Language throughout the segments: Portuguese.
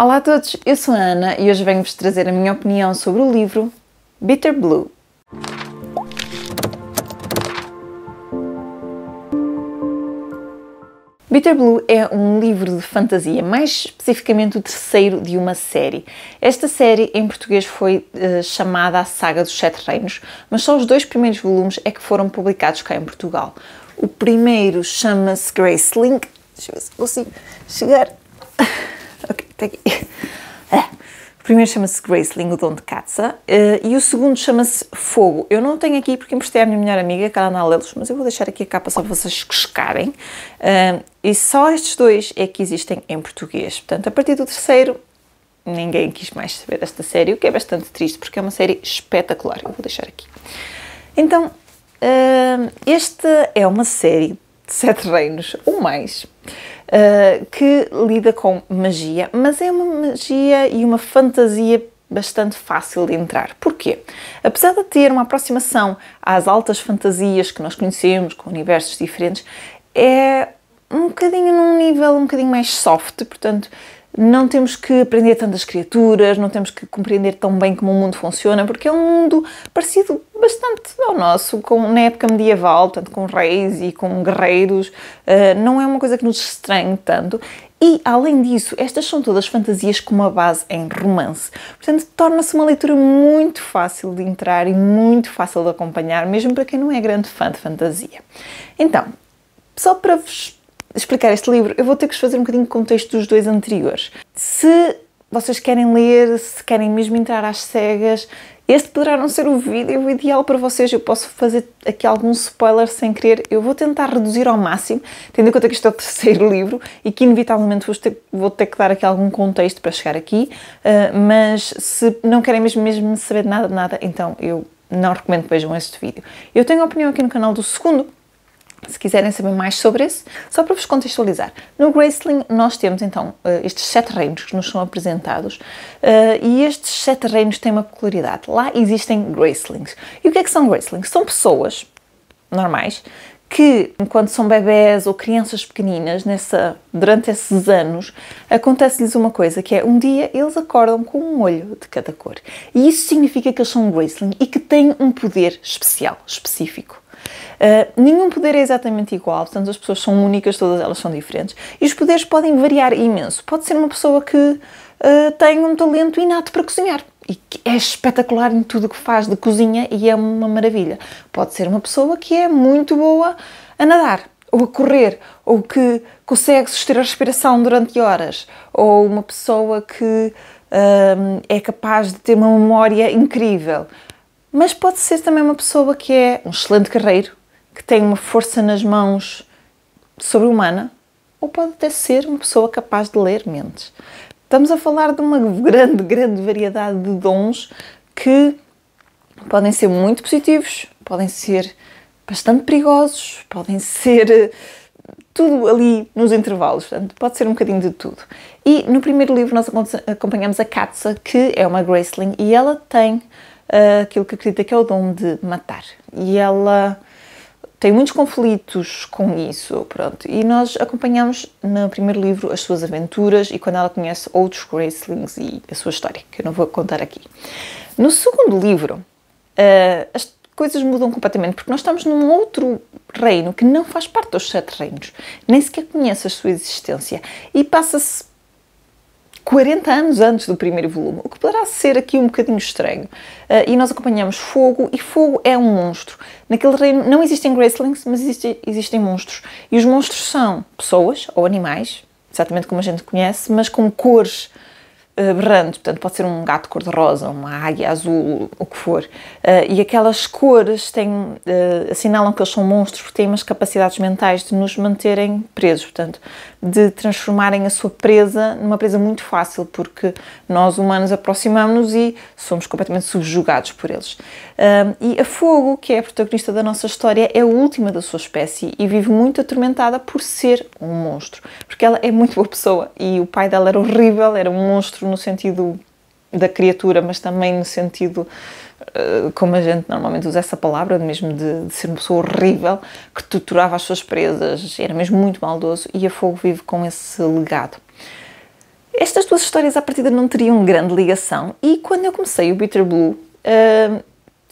Olá a todos, eu sou a Ana e hoje venho-vos trazer a minha opinião sobre o livro Bitter Blue. Bitter Blue é um livro de fantasia, mais especificamente o terceiro de uma série. Esta série em português foi eh, chamada a Saga dos Sete Reinos, mas só os dois primeiros volumes é que foram publicados cá em Portugal. O primeiro chama-se Gracelink. Deixa eu ver se consigo chegar. está aqui. Ah, o primeiro chama-se Graceling, o dom de caça, eh, e o segundo chama-se Fogo. Eu não tenho aqui porque emprestei à minha melhor amiga, que ela anda a lê-los, mas eu vou deixar aqui a capa só para vocês coscarem. Eh, e só estes dois é que existem em português. Portanto, a partir do terceiro, ninguém quis mais saber desta série, o que é bastante triste, porque é uma série espetacular. Eu vou deixar aqui. Então, eh, esta é uma série de sete reinos, ou mais, eh, que lida com magia, mas é uma magia e uma fantasia bastante fácil de entrar. Porquê? Apesar de ter uma aproximação às altas fantasias que nós conhecemos, com universos diferentes, é um bocadinho num nível um bocadinho mais soft, portanto, não temos que aprender tantas criaturas, não temos que compreender tão bem como o mundo funciona, porque é um mundo parecido bastante ao nosso, com, na época medieval, tanto com reis e com guerreiros, uh, não é uma coisa que nos estranhe tanto. E, além disso, estas são todas fantasias com uma base em romance. Portanto, torna-se uma leitura muito fácil de entrar e muito fácil de acompanhar, mesmo para quem não é grande fã de fantasia. Então, só para vos explicar este livro, eu vou ter que vos fazer um bocadinho de contexto dos dois anteriores. Se vocês querem ler, se querem mesmo entrar às cegas, este poderá não ser o vídeo ideal para vocês. Eu posso fazer aqui algum spoiler sem querer. Eu vou tentar reduzir ao máximo, tendo em conta que este é o terceiro livro e que inevitavelmente vou ter, vou ter que dar aqui algum contexto para chegar aqui. Uh, mas se não querem mesmo, mesmo saber nada de nada, então eu não recomendo que vejam este vídeo. Eu tenho a opinião aqui no canal do segundo, se quiserem saber mais sobre isso, só para vos contextualizar. No Graceling nós temos então eh, estes sete reinos que nos são apresentados eh, e estes sete reinos têm uma peculiaridade. Lá existem Gracelings. E o que é que são Gracelings? São pessoas normais que, enquanto são bebés ou crianças pequeninas, nessa, durante esses anos, acontece-lhes uma coisa, que é, um dia eles acordam com um olho de cada cor. E isso significa que eles são um Graceling e que têm um poder especial, específico. Ah, nenhum poder é exatamente igual, portanto, as pessoas são únicas, todas elas são diferentes. E os poderes podem variar imenso. Pode ser uma pessoa que uh, tem um talento inato para cozinhar e que é espetacular em tudo o que faz de cozinha e é uma maravilha. Pode ser uma pessoa que é muito boa a nadar ou a correr, ou que consegue suster a respiração durante horas, ou uma pessoa que ah, é capaz de ter uma memória incrível. Mas pode ser também uma pessoa que é um excelente carreiro, que tem uma força nas mãos sobre-humana, ou pode até ser uma pessoa capaz de ler mentes. Estamos a falar de uma grande, grande variedade de dons que podem ser muito positivos, podem ser bastante perigosos, podem ser eh, tudo ali nos intervalos, portanto, pode ser um bocadinho de tudo. E no primeiro livro nós acompanhamos a Katza, que é uma Graceling, e ela tem uh, aquilo que acredita que é o dom de matar. E ela tem muitos conflitos com isso, pronto. E nós acompanhamos no primeiro livro as suas aventuras e quando ela conhece outros Gracelings e a sua história, que eu não vou contar aqui. No segundo livro, uh, as coisas mudam completamente, porque nós estamos num outro reino que não faz parte dos sete reinos, nem sequer conhece a sua existência, e passa-se 40 anos antes do primeiro volume, o que poderá ser aqui um bocadinho estranho. Uh, e nós acompanhamos Fogo, e Fogo é um monstro. Naquele reino não existem Gracelings, mas existe, existem monstros. E os monstros são pessoas ou animais, exatamente como a gente conhece, mas com cores eh, berrando, portanto pode ser um gato cor-de-rosa, uma águia azul, o que for. Eh, e aquelas cores têm, eh, assinalam que eles são monstros porque têm umas capacidades mentais de nos manterem presos, portanto, de transformarem a sua presa numa presa muito fácil, porque nós humanos aproximamos-nos e somos completamente subjugados por eles. e a Fogo, que é a protagonista da nossa história, é a última da sua espécie e vive muito atormentada por ser um monstro, porque ela é muito boa pessoa e o pai dela era horrível, era um monstro no sentido da criatura, mas também no sentido eh, como a gente normalmente usa essa palavra, mesmo de, de, ser uma pessoa horrível, que torturava as suas presas, era mesmo muito maldoso, e a Fogo vive com esse legado. Estas duas histórias à partida não teriam grande ligação, e quando eu comecei o Bitter Blue, uh,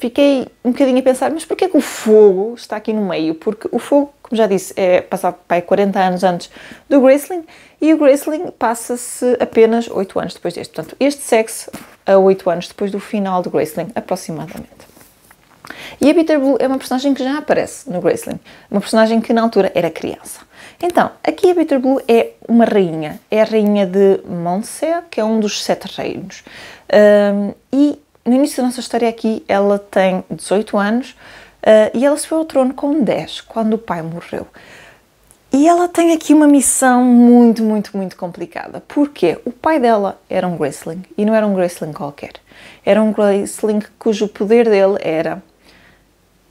fiquei um bocadinho a pensar, mas porquê é que o fogo está aqui no meio? Porque o fogo como já disse, é passado 40 anos antes do Graceling e o Graceling passa-se apenas 8 anos depois deste. Portanto, este segue-se a 8 anos depois do final do Graceling, aproximadamente. E a bitterblue Blue é uma personagem que já aparece no Graceling, uma personagem que na altura era criança. Então, aqui a bitterblue Blue é uma rainha, é a rainha de Monse, que é um dos sete reinos. Um, e no início da nossa história aqui, ela tem 18 anos, Uh, e ela subiu ao trono com 10 quando o pai morreu. E ela tem aqui uma missão muito, muito, muito complicada. Porque o pai dela era um Graceling e não era um Graceling qualquer. Era um Graceling cujo poder dele era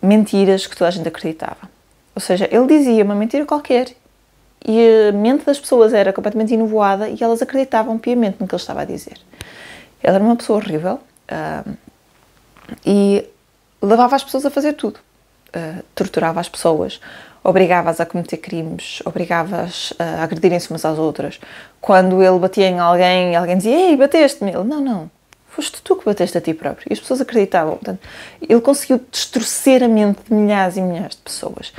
mentiras que toda a gente acreditava. Ou seja, ele dizia uma mentira qualquer e a mente das pessoas era completamente inovoada e elas acreditavam piamente no que ele estava a dizer. Ela era uma pessoa horrível uh, e levava as pessoas a fazer tudo. Uh, torturava as pessoas, obrigava-as a cometer crimes, obrigava-as a agredirem-se umas às outras. Quando ele batia em alguém, alguém dizia: Ei, bateste-me! Ele: Não, não, foste tu que bateste a ti próprio. E as pessoas acreditavam. Portanto, ele conseguiu destruir a mente de milhares e milhares de pessoas.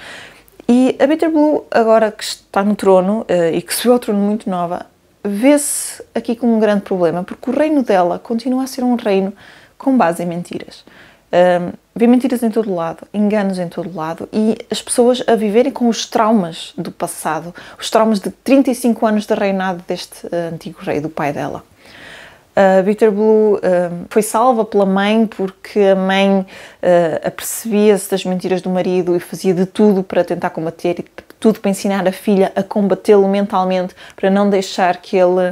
E a Bitter Blue, agora que está no trono ah, e que subiu ao trono muito nova, vê-se aqui com um grande problema, porque o reino dela continua a ser um reino com base em mentiras. Ah, vê mentiras em todo lado, enganos em todo lado e as pessoas a viverem com os traumas do passado, os traumas de 35 anos de reinado deste uh, antigo rei, do pai dela. Uh, Bitter Blue uh, foi salva pela mãe porque a mãe uh, apercebia-se das mentiras do marido e fazia de tudo para tentar combater e tudo para ensinar a filha a combatê-lo mentalmente, para não deixar que ele.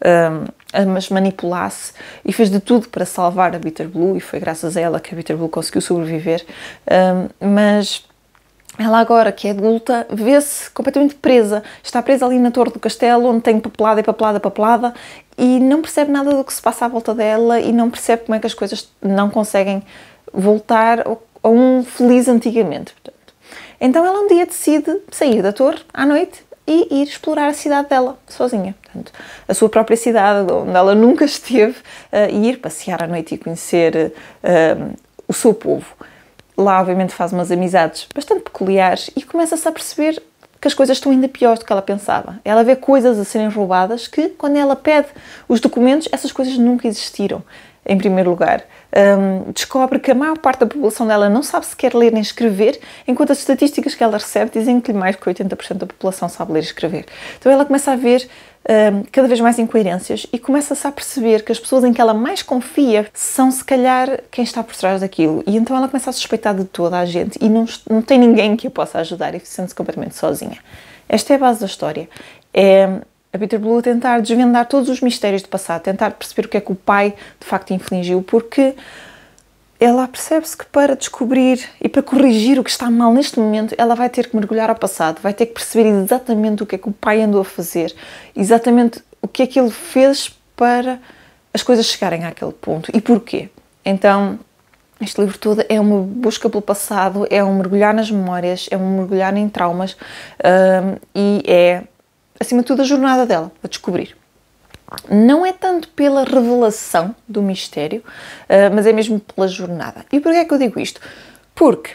Uh, mas manipulasse e fez de tudo para salvar a Bitter Blue e foi graças a ela que a Bitter Blue conseguiu sobreviver. Um, mas ela agora, que é adulta, vê-se completamente presa. Está presa ali na torre do castelo, onde tem papelada e papelada, papelada, e não percebe nada do que se passa à volta dela e não percebe como é que as coisas não conseguem voltar a um feliz antigamente. Portanto. Então ela um dia decide sair da torre à noite e ir explorar a cidade dela, sozinha portanto, a sua própria cidade, onde ela nunca esteve, eh, e ir passear à noite e conhecer eh, o seu povo. Lá, obviamente, faz umas amizades bastante peculiares e começa-se a perceber que as coisas estão ainda piores do que ela pensava. Ela vê coisas a serem roubadas que, quando ela pede os documentos, essas coisas nunca existiram, em primeiro lugar. Um, descobre que a maior parte da população dela não sabe sequer ler nem escrever, enquanto as estatísticas que ela recebe dizem que mais que 80% da população sabe ler e escrever. Então ela começa a ver Hum, cada vez mais incoerências e começa-se a perceber que as pessoas em que ela mais confia são, se calhar, quem está por trás daquilo. E então ela começa a suspeitar de toda a gente e não, não tem ninguém que a possa ajudar e sente-se completamente sozinha. Esta é a base da história. É a Peter Blue tentar desvendar todos os mistérios do passado, tentar perceber o que é que o pai de facto infligiu, porque ela percebe-se que para descobrir e para corrigir o que está mal neste momento, ela vai ter que mergulhar ao passado, vai ter que perceber exatamente o que é que o pai andou a fazer, exatamente o que é que ele fez para as coisas chegarem àquele ponto e porquê. Então, este livro todo é uma busca pelo passado, é um mergulhar nas memórias, é um mergulhar em traumas um, e é, acima de tudo, a jornada dela a descobrir. Não é tanto pela revelação do mistério, eh, mas é mesmo pela jornada. E porquê é que eu digo isto? Porque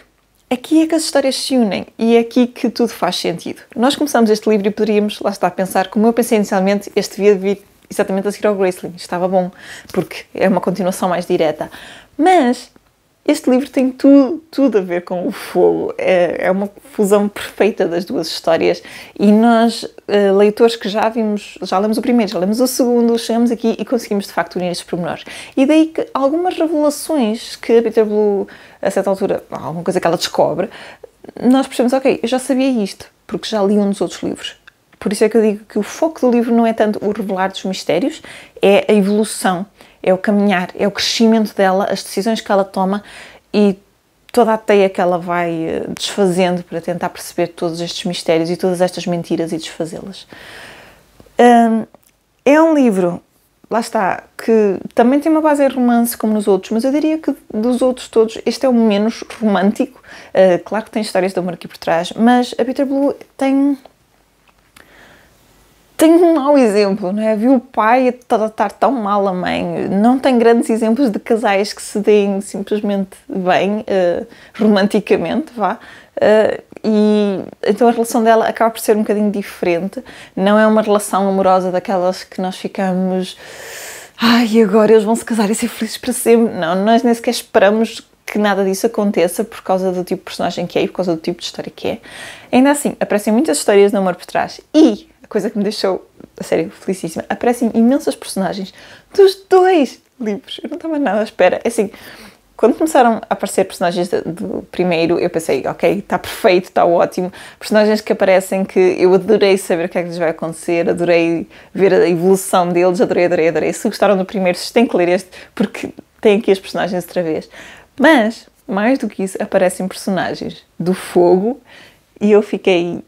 aqui é que as histórias se unem e é aqui que tudo faz sentido. Nós começamos este livro e poderíamos, lá está, pensar, como eu pensei inicialmente, este devia vir exatamente a seguir ao Graceling. Estava bom, porque é uma continuação mais direta. Mas este livro tem tudo, tudo a ver com o fogo. É, é uma fusão perfeita das duas histórias. E nós, eh, leitores que já vimos, já lemos o primeiro, já lemos o segundo, chegamos aqui e conseguimos de facto unir estes pormenores. E daí que algumas revelações que a Peter Blue, a certa altura, alguma coisa que ela descobre, nós percebemos, ok, eu já sabia isto, porque já li um dos outros livros. Por isso é que eu digo que o foco do livro não é tanto o revelar dos mistérios, é a evolução é o caminhar, é o crescimento dela, as decisões que ela toma e toda a teia que ela vai eh, desfazendo para tentar perceber todos estes mistérios e todas estas mentiras e desfazê-las. É um livro, lá está, que também tem uma base em romance, como nos outros, mas eu diria que dos outros todos, este é o menos romântico. Ah, claro que tem histórias de amor aqui por trás, mas a Peter Blue tem tem um mau exemplo, não é? Viu o pai tratar tão mal a mãe. Não tem grandes exemplos de casais que se deem simplesmente bem, uh, romanticamente, vá. Uh, e então a relação dela acaba por ser um bocadinho diferente. Não é uma relação amorosa daquelas que nós ficamos. Ai, agora eles vão se casar e ser felizes para sempre. Não, nós nem sequer esperamos que nada disso aconteça por causa do tipo de personagem que é e por causa do tipo de história que é. Ainda assim, aparecem muitas histórias de amor por trás. E coisa que me deixou, a sério, felicíssima. Aparecem imensas personagens dos dois livros. Eu não estava nada à espera. É assim, quando começaram a aparecer personagens do primeiro, eu pensei, ok, está perfeito, está ótimo. Personagens que aparecem que eu adorei saber o que é que lhes vai acontecer, adorei ver a evolução deles, adorei, adorei, adorei. Se gostaram do primeiro, vocês têm que ler este, porque tem aqui as personagens outra vez. Mas, mais do que isso, aparecem personagens do fogo e eu fiquei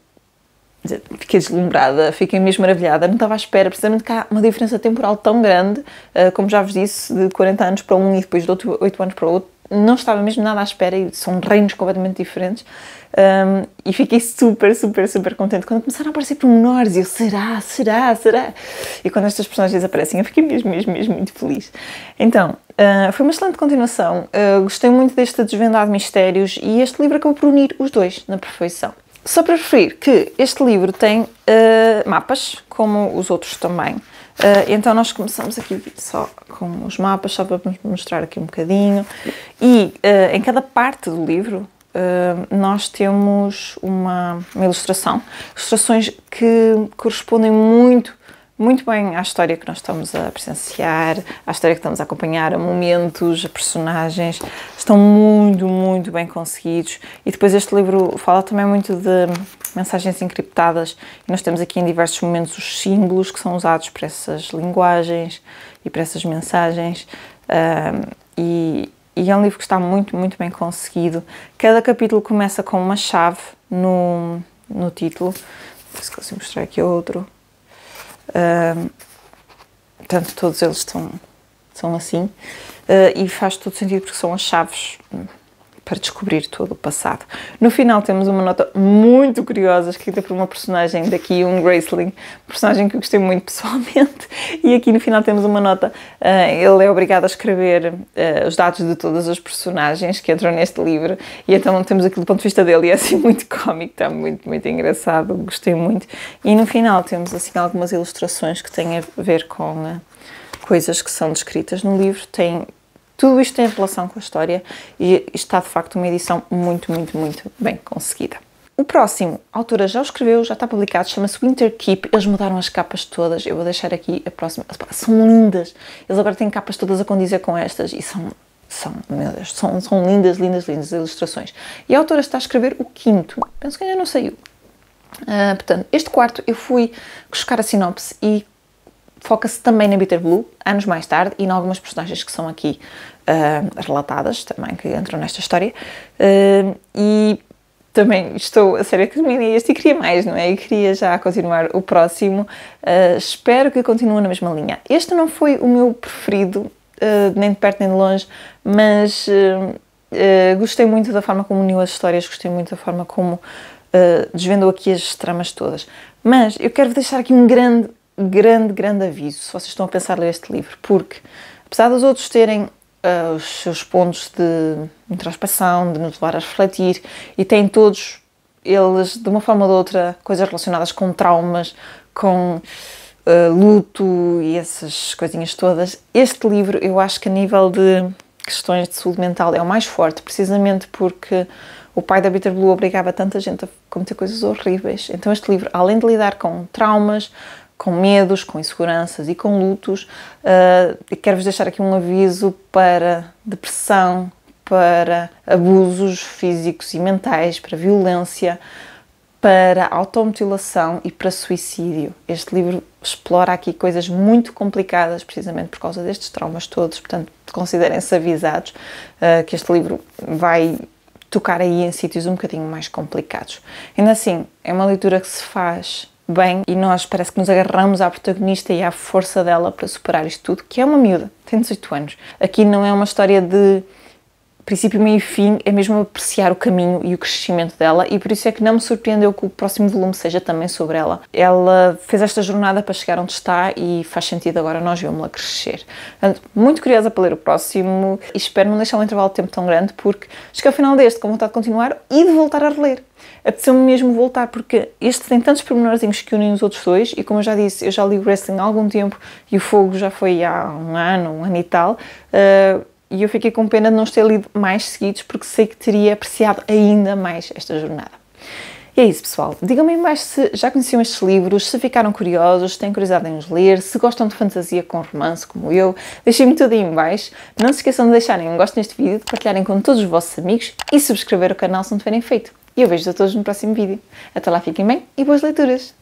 fiquei deslumbrada, fiquei mesmo maravilhada, não estava à espera, precisamente que há uma diferença temporal tão grande, eh, como já vos disse, de 40 anos para um e depois de 8 anos para outro, não estava mesmo nada à espera e são reinos completamente diferentes um, e fiquei super, super, super contente quando começaram a aparecer pormenores e eu, será, será, será? E quando estas personagens aparecem eu fiquei mesmo, mesmo, mesmo muito feliz. Então, uh, foi uma excelente continuação, uh, gostei muito deste Desvendado Mistérios e este livro acabou por unir os dois na perfeição. Só para referir que este livro tem uh, mapas, como os outros também. Uh, então nós começamos aqui só com os mapas, só para mostrar aqui um bocadinho. E uh, em cada parte do livro nós temos uma, uma ilustração, ilustrações que correspondem muito muito bem à história que nós estamos a presenciar, à história que estamos a acompanhar, a momentos, a personagens. Estão muito, muito bem conseguidos. E depois este livro fala também muito de mensagens encriptadas. E nós temos aqui em diversos momentos os símbolos que são usados para essas linguagens e para essas mensagens. Um, e, e é um livro que está muito, muito bem conseguido. Cada capítulo começa com uma chave no, no título. Se consigo mostrar aqui outro portanto, todos eles são são assim. Uh, e faz todo sentido porque são as chaves hum, para descobrir todo o passado. No final temos uma nota muito curiosa escrita por uma personagem daqui, um Graceling, personagem que eu gostei muito pessoalmente, e aqui no final temos uma nota, uh, ele é obrigado a escrever uh, os dados de todas as personagens que entram neste livro, e então temos aquilo do ponto de vista dele, e é assim muito cómico, está muito, muito engraçado, gostei muito. E no final temos assim algumas ilustrações que têm a ver com uh, coisas que são descritas no livro, tem tudo isto tem relação com a história e está de facto uma edição muito, muito, muito bem conseguida. O próximo, a autora já o escreveu, já está publicado, chama-se Winter Keep. Eles mudaram as capas todas, eu vou deixar aqui a próxima. São lindas! Eles agora têm capas todas a condizer com estas e são são, Deus, são, são, lindas, lindas, lindas ilustrações. E a autora está a escrever o quinto, penso que ainda não saiu. Uh, portanto, este quarto eu fui buscar a sinopse e foca-se também na Bitter Blue, anos mais tarde, e em algumas personagens que são aqui uh, relatadas também que entram nesta história uh, e também estou a sério que terminei este e queria mais, não é? E queria já continuar o próximo. Uh, espero que continue na mesma linha. Este não foi o meu preferido, nem de perto nem de longe, mas gostei muito da forma como uniu as histórias, gostei muito da forma como desvendou aqui as tramas todas. Mas eu quero deixar aqui um grande grande, grande aviso se vocês estão a pensar ler este livro, porque apesar dos outros terem uh, os seus pontos de introspeção, de nos levar a refletir, e têm todos eles, de uma forma ou de outra, coisas relacionadas com traumas, com uh, luto e essas coisinhas todas. Este livro, eu acho que a nível de questões de saúde mental é o mais forte, precisamente porque o pai da Bitter Blue obrigava tanta gente a cometer coisas horríveis. Então este livro, além de lidar com traumas, com medos, com inseguranças e com lutos. Uh, Quero-vos deixar aqui um aviso para depressão, para abusos físicos e mentais, para violência, para automutilação e para suicídio. Este livro explora aqui coisas muito complicadas, precisamente por causa destes traumas todos, portanto, considerem-se avisados uh, que este livro vai tocar aí em sítios um bocadinho mais complicados. Ainda assim, é uma leitura que se faz bem e nós parece que nos agarramos à protagonista e à força dela para superar isto tudo, que é uma miúda, tem 18 anos. Aqui não é uma história de princípio, meio e fim é mesmo apreciar o caminho e o crescimento dela e por isso é que não me surpreendeu que o próximo volume seja também sobre ela. Ela fez esta jornada para chegar onde está e faz sentido agora nós vemos-la crescer. Portanto, muito curiosa para ler o próximo e espero não deixar um intervalo de tempo tão grande porque acho que ao final deste com vontade de continuar e de voltar a reler. Apeteceu-me mesmo voltar porque este tem tantos pormenorzinhos que unem os outros dois e como eu já disse, eu já li o wrestling há algum tempo e o fogo já foi há um ano, um ano e tal. Uh, e eu fiquei com pena de não ter lido mais seguidos, porque sei que teria apreciado ainda mais esta jornada. E é isso, pessoal. Digam-me mais se já conheciam estes livros, se ficaram curiosos, se têm curiosidade em os ler, se gostam de fantasia com romance, como eu. Deixem-me tudo aí embaixo. Não se esqueçam de deixarem um gosto neste vídeo, de partilharem com todos os vossos amigos e subscrever o canal se não tiverem feito. E eu vejo-vos a todos no próximo vídeo. Até lá, fiquem bem e boas leituras!